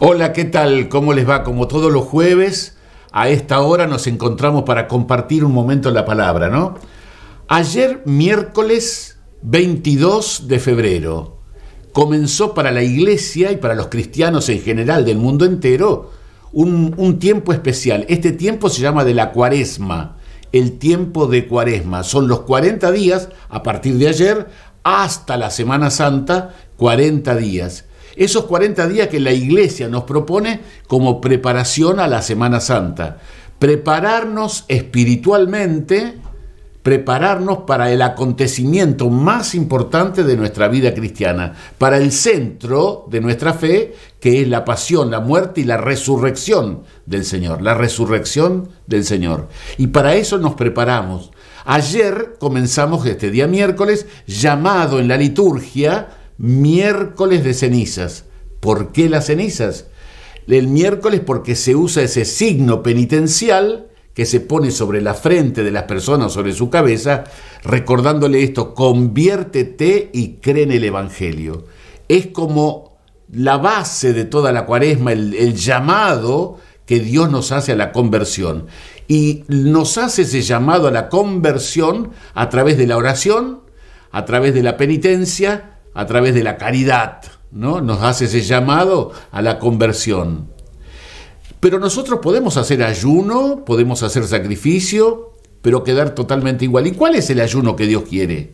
Hola, ¿qué tal? ¿Cómo les va? Como todos los jueves, a esta hora nos encontramos para compartir un momento la palabra, ¿no? Ayer, miércoles 22 de febrero, comenzó para la iglesia y para los cristianos en general del mundo entero un, un tiempo especial. Este tiempo se llama de la cuaresma, el tiempo de cuaresma. Son los 40 días, a partir de ayer, hasta la Semana Santa, 40 días esos 40 días que la iglesia nos propone como preparación a la Semana Santa. Prepararnos espiritualmente, prepararnos para el acontecimiento más importante de nuestra vida cristiana, para el centro de nuestra fe, que es la pasión, la muerte y la resurrección del Señor, la resurrección del Señor. Y para eso nos preparamos. Ayer comenzamos este día miércoles, llamado en la liturgia miércoles de cenizas. ¿Por qué las cenizas? El miércoles porque se usa ese signo penitencial que se pone sobre la frente de las personas, sobre su cabeza, recordándole esto, conviértete y cree en el Evangelio. Es como la base de toda la cuaresma, el, el llamado que Dios nos hace a la conversión. Y nos hace ese llamado a la conversión a través de la oración, a través de la penitencia, a través de la caridad, ¿no? Nos hace ese llamado a la conversión. Pero nosotros podemos hacer ayuno, podemos hacer sacrificio, pero quedar totalmente igual. ¿Y cuál es el ayuno que Dios quiere?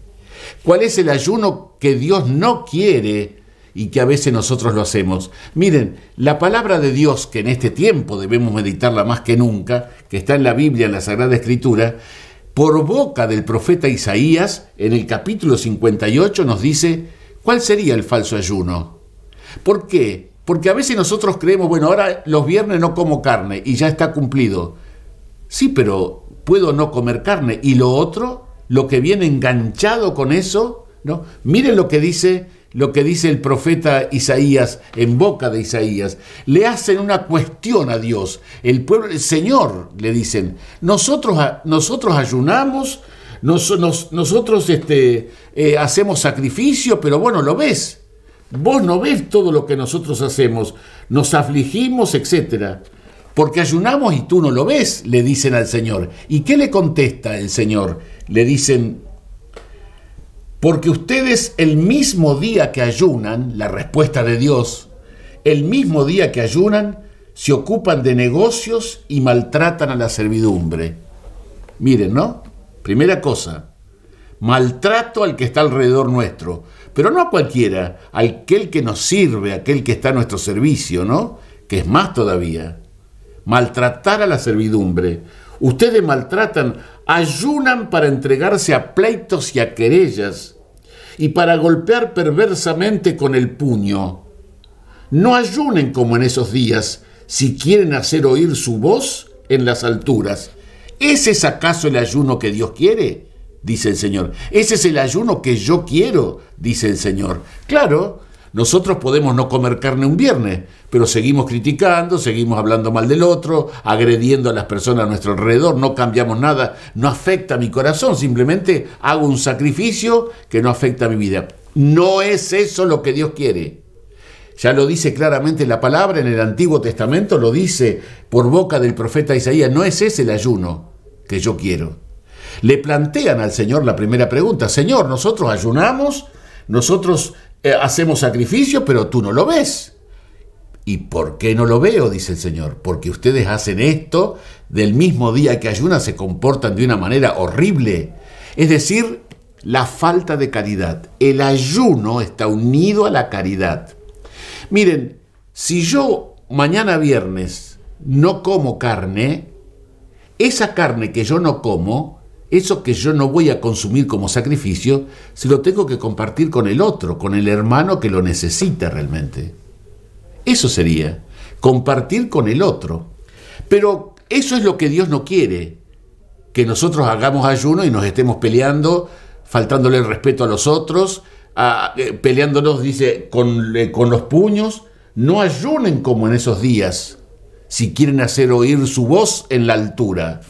¿Cuál es el ayuno que Dios no quiere y que a veces nosotros lo hacemos? Miren, la palabra de Dios, que en este tiempo debemos meditarla más que nunca, que está en la Biblia, en la Sagrada Escritura, por boca del profeta Isaías, en el capítulo 58 nos dice, ¿Cuál sería el falso ayuno? ¿Por qué? Porque a veces nosotros creemos, bueno, ahora los viernes no como carne y ya está cumplido. Sí, pero puedo no comer carne. Y lo otro, lo que viene enganchado con eso, ¿no? Miren lo que dice lo que dice el profeta Isaías en boca de Isaías. Le hacen una cuestión a Dios. El pueblo, Señor, le dicen, nosotros, nosotros ayunamos, nosotros este, eh, hacemos sacrificio, pero bueno, lo ves. Vos no ves todo lo que nosotros hacemos. Nos afligimos, etc. Porque ayunamos y tú no lo ves, le dicen al Señor. ¿Y qué le contesta el Señor? Le dicen, porque ustedes el mismo día que ayunan, la respuesta de Dios, el mismo día que ayunan, se ocupan de negocios y maltratan a la servidumbre. Miren, ¿no? Primera cosa, maltrato al que está alrededor nuestro, pero no a cualquiera, aquel que nos sirve, aquel que está a nuestro servicio, ¿no? Que es más todavía. Maltratar a la servidumbre. Ustedes maltratan, ayunan para entregarse a pleitos y a querellas y para golpear perversamente con el puño. No ayunen como en esos días si quieren hacer oír su voz en las alturas. ¿Ese es acaso el ayuno que Dios quiere? Dice el Señor. Ese es el ayuno que yo quiero, dice el Señor. Claro, nosotros podemos no comer carne un viernes, pero seguimos criticando, seguimos hablando mal del otro, agrediendo a las personas a nuestro alrededor, no cambiamos nada, no afecta mi corazón, simplemente hago un sacrificio que no afecta a mi vida. No es eso lo que Dios quiere. Ya lo dice claramente la palabra en el Antiguo Testamento, lo dice por boca del profeta Isaías, no es ese el ayuno yo quiero. Le plantean al Señor la primera pregunta, Señor, nosotros ayunamos, nosotros eh, hacemos sacrificio, pero tú no lo ves. ¿Y por qué no lo veo? dice el Señor. Porque ustedes hacen esto, del mismo día que ayunan se comportan de una manera horrible. Es decir, la falta de caridad. El ayuno está unido a la caridad. Miren, si yo mañana viernes no como carne, esa carne que yo no como, eso que yo no voy a consumir como sacrificio, se lo tengo que compartir con el otro, con el hermano que lo necesita realmente. Eso sería, compartir con el otro. Pero eso es lo que Dios no quiere, que nosotros hagamos ayuno y nos estemos peleando, faltándole el respeto a los otros, eh, peleándonos, dice, con, eh, con los puños. No ayunen como en esos días si quieren hacer oír su voz en la altura.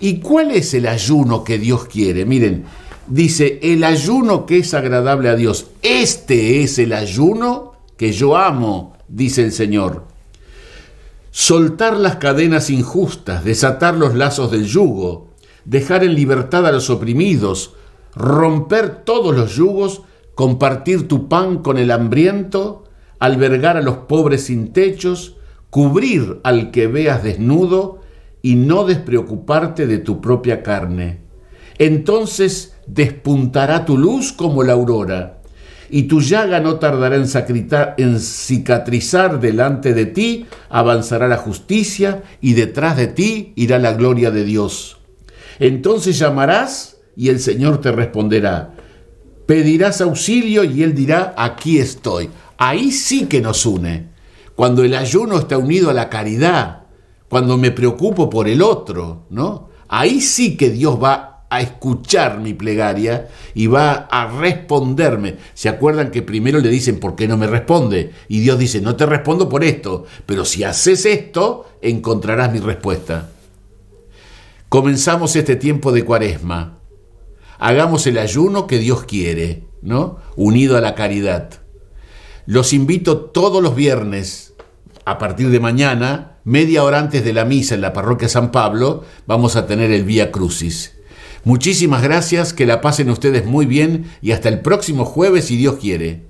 ¿Y cuál es el ayuno que Dios quiere? Miren, dice, el ayuno que es agradable a Dios, este es el ayuno que yo amo, dice el Señor. Soltar las cadenas injustas, desatar los lazos del yugo, dejar en libertad a los oprimidos, romper todos los yugos, compartir tu pan con el hambriento, albergar a los pobres sin techos, cubrir al que veas desnudo y no despreocuparte de tu propia carne. Entonces despuntará tu luz como la aurora, y tu llaga no tardará en, cicatrizar delante de ti, avanzará la justicia, y detrás de ti irá la gloria de Dios. Entonces llamarás y el Señor te responderá. Pedirás auxilio y Él dirá, aquí estoy. Ahí sí que nos une cuando el ayuno está unido a la caridad, cuando me preocupo por el otro, ¿no? Ahí sí que Dios va a escuchar mi plegaria y va a responderme. ¿Se acuerdan que primero le dicen, ¿por qué no me responde? Y Dios dice, no te respondo por esto, pero si haces esto, encontrarás mi respuesta. Comenzamos este tiempo de cuaresma. Hagamos el ayuno que Dios quiere, ¿no? Unido a la caridad. Los invito todos los viernes a partir de mañana, media hora antes de la misa en la parroquia San Pablo, vamos a tener el Vía Crucis. Muchísimas gracias, que la pasen ustedes muy bien y hasta el próximo jueves si Dios quiere.